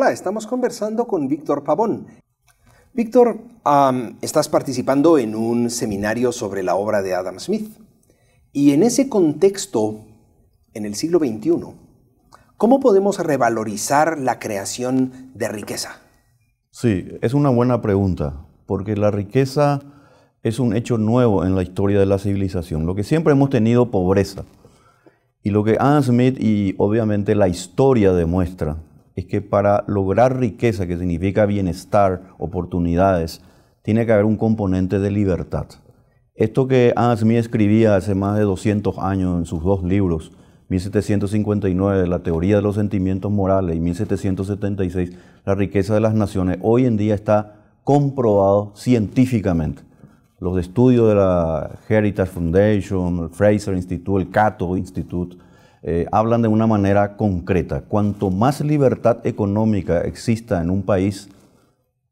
Hola, estamos conversando con Víctor Pavón. Víctor, estás participando en un seminario sobre la obra de Adam Smith. Y en ese contexto, en el siglo XXI, ¿cómo podemos revalorizar la creación de riqueza? Sí, es una buena pregunta, porque la riqueza es un hecho nuevo en la historia de la civilización. Lo que siempre hemos tenido pobreza. Y lo que Adam Smith y obviamente la historia demuestra es que para lograr riqueza, que significa bienestar, oportunidades, tiene que haber un componente de libertad. Esto que Adam Smith escribía hace más de 200 años en sus dos libros, 1759, La teoría de los sentimientos morales y 1776, La riqueza de las naciones, hoy en día está comprobado científicamente. Los estudios de la Heritage Foundation, el Fraser Institute, el Cato Institute, eh, hablan de una manera concreta. Cuanto más libertad económica exista en un país,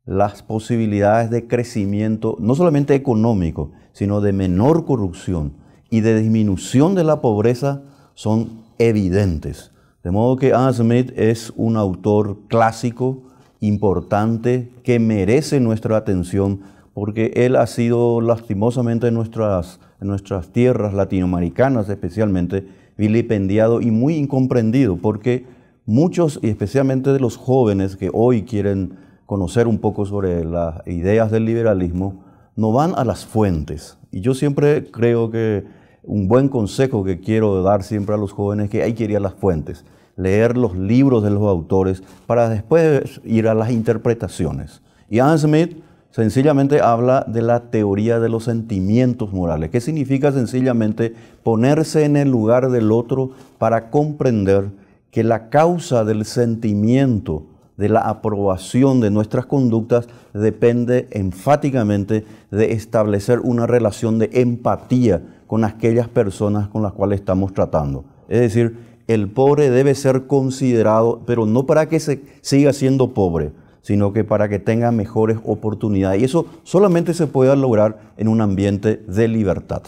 las posibilidades de crecimiento, no solamente económico, sino de menor corrupción y de disminución de la pobreza, son evidentes. De modo que Adam Smith es un autor clásico, importante, que merece nuestra atención, porque él ha sido lastimosamente en nuestras, en nuestras tierras latinoamericanas especialmente, vilipendiado y muy incomprendido, porque muchos, y especialmente de los jóvenes que hoy quieren conocer un poco sobre las ideas del liberalismo, no van a las fuentes. Y yo siempre creo que un buen consejo que quiero dar siempre a los jóvenes es que hay que ir a las fuentes, leer los libros de los autores para después ir a las interpretaciones. Y Adam Smith sencillamente habla de la teoría de los sentimientos morales. ¿Qué significa sencillamente ponerse en el lugar del otro para comprender que la causa del sentimiento, de la aprobación de nuestras conductas depende enfáticamente de establecer una relación de empatía con aquellas personas con las cuales estamos tratando. Es decir, el pobre debe ser considerado, pero no para que se siga siendo pobre, sino que para que tenga mejores oportunidades. Y eso solamente se puede lograr en un ambiente de libertad.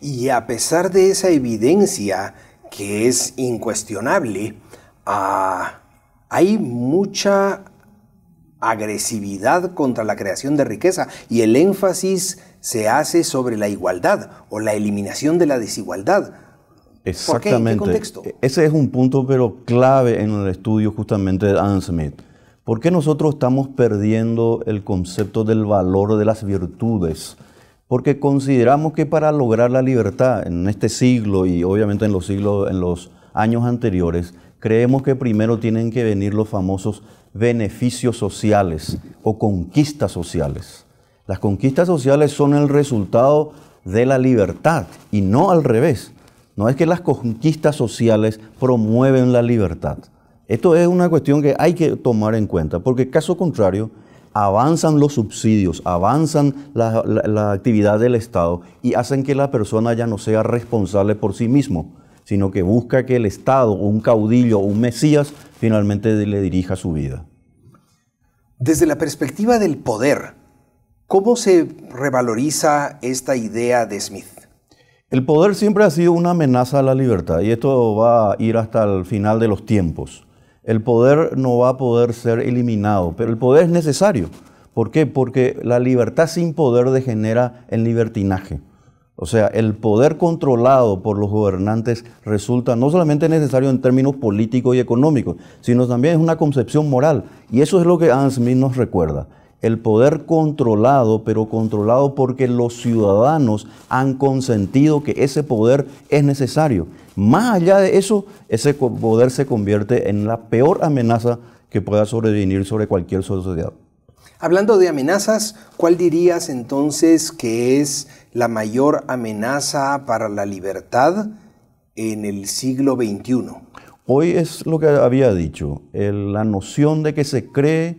Y a pesar de esa evidencia que es incuestionable, ah, hay mucha agresividad contra la creación de riqueza y el énfasis se hace sobre la igualdad o la eliminación de la desigualdad. Exactamente. E-, ese es un punto pero clave en el estudio justamente de Adam Smith. ¿Por qué nosotros estamos perdiendo el concepto del valor de las virtudes? Porque consideramos que para lograr la libertad en este siglo y obviamente en los siglos, en los años anteriores, creemos que primero tienen que venir los famosos beneficios sociales o conquistas sociales. Las conquistas sociales son el resultado de la libertad y no al revés. No es que las conquistas sociales promueven la libertad. Esto es una cuestión que hay que tomar en cuenta, porque caso contrario, avanzan los subsidios, avanzan la, actividad del Estado y hacen que la persona ya no sea responsable por sí mismo, sino que busca que el Estado, un caudillo, un mesías, finalmente le dirija su vida. Desde la perspectiva del poder, ¿cómo se revaloriza esta idea de Smith? El poder siempre ha sido una amenaza a la libertad y esto va a ir hasta el final de los tiempos. El poder no va a poder ser eliminado, pero el poder es necesario. ¿Por qué? Porque la libertad sin poder degenera en libertinaje. O sea, el poder controlado por los gobernantes resulta no solamente necesario en términos políticos y económicos, sino también es una concepción moral. Y eso es lo que Adam Smith nos recuerda el poder controlado, pero controlado porque los ciudadanos han consentido que ese poder es necesario. Más allá de eso, ese poder se convierte en la peor amenaza que pueda sobrevenir sobre cualquier sociedad. Hablando de amenazas, ¿cuál dirías entonces que es la mayor amenaza para la libertad en el siglo XXI? Hoy es lo que había dicho, la noción de que se cree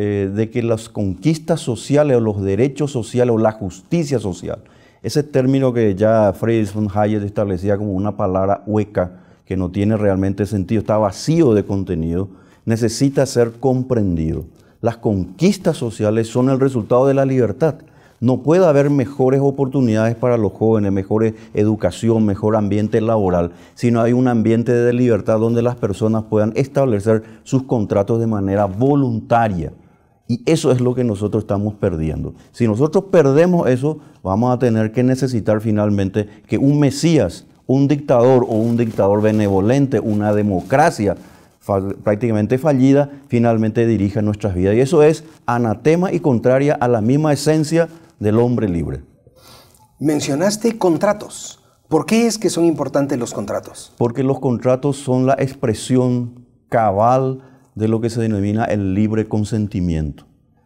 eh, de que las conquistas sociales o los derechos sociales o la justicia social, ese término que ya Friedrich von Hayek establecía como una palabra hueca, que no tiene realmente sentido, está vacío de contenido, necesita ser comprendido. Las conquistas sociales son el resultado de la libertad. No puede haber mejores oportunidades para los jóvenes, mejor educación, mejor ambiente laboral, si no hay un ambiente de libertad donde las personas puedan establecer sus contratos de manera voluntaria. Y eso es lo que nosotros estamos perdiendo. Si nosotros perdemos eso, vamos a tener que necesitar finalmente que un Mesías, un dictador o un dictador benevolente, una democracia prácticamente fallida, finalmente dirija nuestras vidas. Y eso es anatema y contraria a la misma esencia del hombre libre. Mencionaste contratos. ¿Por qué es que son importantes los contratos? Porque los contratos son la expresión cabal, de lo que se denomina el libre consentimiento.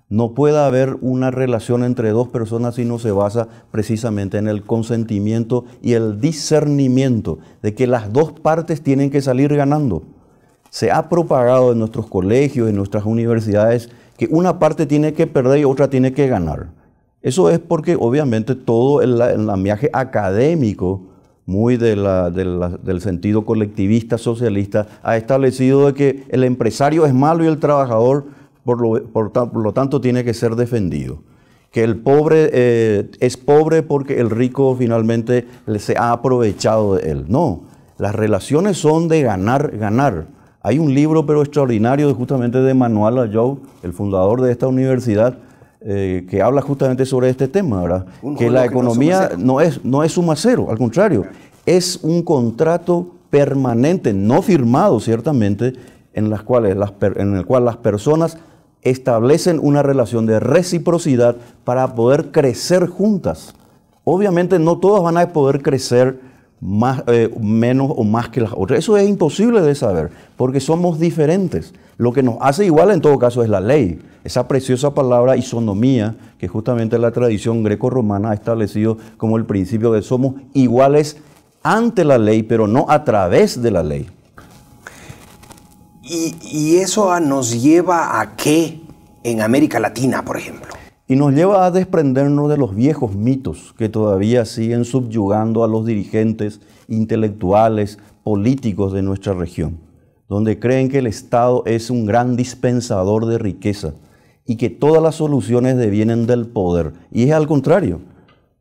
No puede haber una relación entre dos personas si no se basa precisamente en el consentimiento y el discernimiento de que las dos partes tienen que salir ganando. Se ha propagado en nuestros colegios, en nuestras universidades, que una parte tiene que perder y otra tiene que ganar. Eso es porque obviamente todo el, el académico muy del sentido colectivista socialista, ha establecido de que el empresario es malo y el trabajador, por lo, tanto, tiene que ser defendido. Que el pobre eh, es pobre porque el rico finalmente se ha aprovechado de él. No, las relaciones son de ganar, ganar. Hay un libro, pero extraordinario, justamente de Manuel Ayou, el fundador de esta universidad, eh, que habla justamente sobre este tema, ¿verdad? que la economía no, es no, es, suma cero, al contrario, es un contrato permanente, no firmado ciertamente, en, las cuales las en el cual las personas establecen una relación de reciprocidad para poder crecer juntas. Obviamente no todas van a poder crecer más, eh, menos o más que las otras. Eso es imposible de saber, porque somos diferentes. Lo que nos hace igual en todo caso es la ley. Esa preciosa palabra isonomía, que justamente la tradición greco-romana ha establecido como el principio de somos iguales ante la ley, pero no a través de la ley. ¿Y, y eso nos lleva a qué en América Latina, por ejemplo? y nos lleva a desprendernos de los viejos mitos que todavía siguen subyugando a los dirigentes intelectuales, políticos de nuestra región, donde creen que el Estado es un gran dispensador de riqueza y que todas las soluciones devienen del poder. Y es al contrario.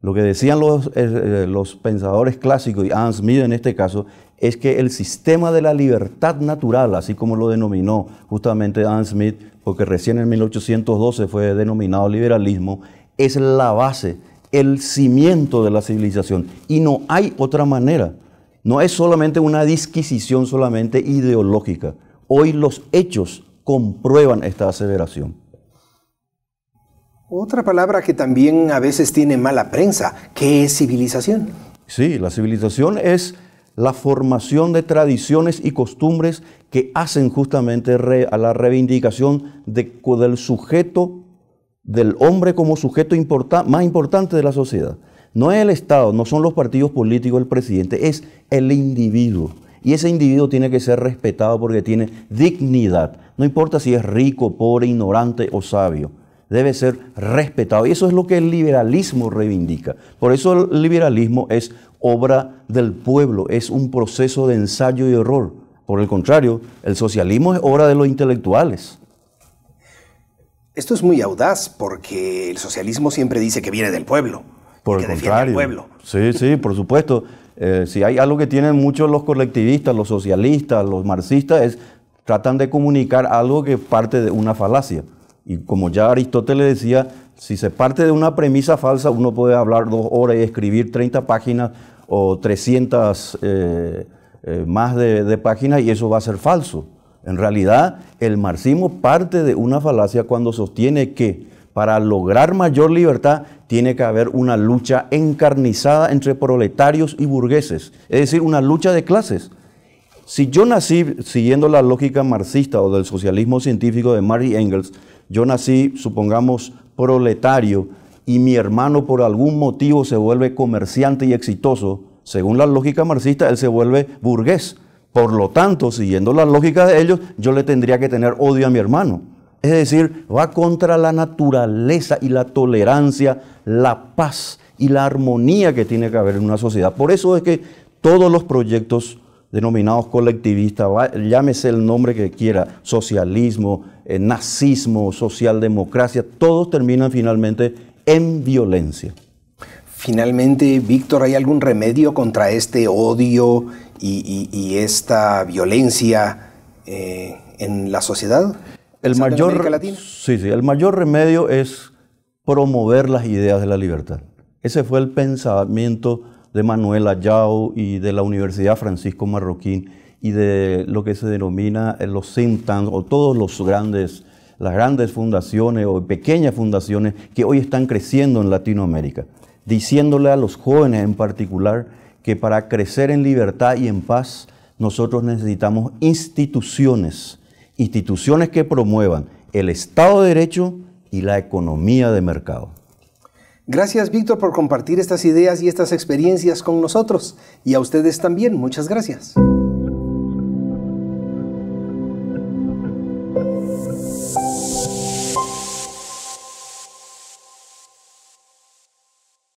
Lo que decían los, eh, eh, los pensadores clásicos, y Adam Smith en este caso, es que el sistema de la libertad natural, así como lo denominó justamente Adam Smith, porque recién en 1812 fue denominado liberalismo, es la base, el cimiento de la civilización. Y no hay otra manera. No es solamente una disquisición solamente ideológica. Hoy los hechos comprueban esta aseveración. Otra palabra que también a veces tiene mala prensa, que es civilización. Sí, la civilización es la formación de tradiciones y costumbres que hacen justamente a la reivindicación del sujeto, del hombre como sujeto más importante de la sociedad. No es el Estado, no son los partidos políticos, el presidente, es el individuo. Y ese individuo tiene que ser respetado porque tiene dignidad. No importa si es rico, pobre, ignorante o sabio. Debe ser respetado. Y eso es lo que el liberalismo reivindica. Por eso el liberalismo es obra del pueblo, es un proceso de ensayo y error. Por el contrario, el socialismo es obra de los intelectuales. Esto es muy audaz porque el socialismo siempre dice que viene del pueblo. Por el contrario. pueblo. Sí, sí, por supuesto. Eh, si hay algo que tienen muchos los colectivistas, los socialistas, los marxistas, es tratan de comunicar algo que parte de una falacia. Y como ya Aristóteles decía, si se parte de una premisa falsa, uno puede hablar dos horas y escribir 30 páginas o 300 eh, eh, más de, de páginas y eso va a ser falso. En realidad, el marxismo parte de una falacia cuando sostiene que para lograr mayor libertad tiene que haber una lucha encarnizada entre proletarios y burgueses, es decir, una lucha de clases. Si yo nací siguiendo la lógica marxista o del socialismo científico de Marx Engels, yo nací, supongamos, proletario y mi hermano por algún motivo se vuelve comerciante y exitoso, según la lógica marxista, él se vuelve burgués. Por lo tanto, siguiendo la lógica de ellos, yo le tendría que tener odio a mi hermano. Es decir, va contra la naturaleza y la tolerancia, la paz y la armonía que tiene que haber en una sociedad. Por eso es que todos los proyectos denominados colectivistas, llámese el nombre que quiera, socialismo, eh, nazismo, socialdemocracia, todos terminan finalmente en violencia. Finalmente, Víctor, ¿hay algún remedio contra este odio y, esta violencia eh, en la sociedad? El mayor, Sí, sí, el mayor remedio es promover las ideas de la libertad. Ese fue el pensamiento de Manuel Ayau y de la Universidad Francisco Marroquín y de lo que se denomina los think o todos los grandes las grandes fundaciones o pequeñas fundaciones que hoy están creciendo en Latinoamérica, diciéndole a los jóvenes en particular que para crecer en libertad y en paz nosotros necesitamos instituciones, instituciones que promuevan el Estado de Derecho y la economía de mercado. Gracias Víctor por compartir estas ideas y estas experiencias con nosotros y a ustedes también. Muchas gracias.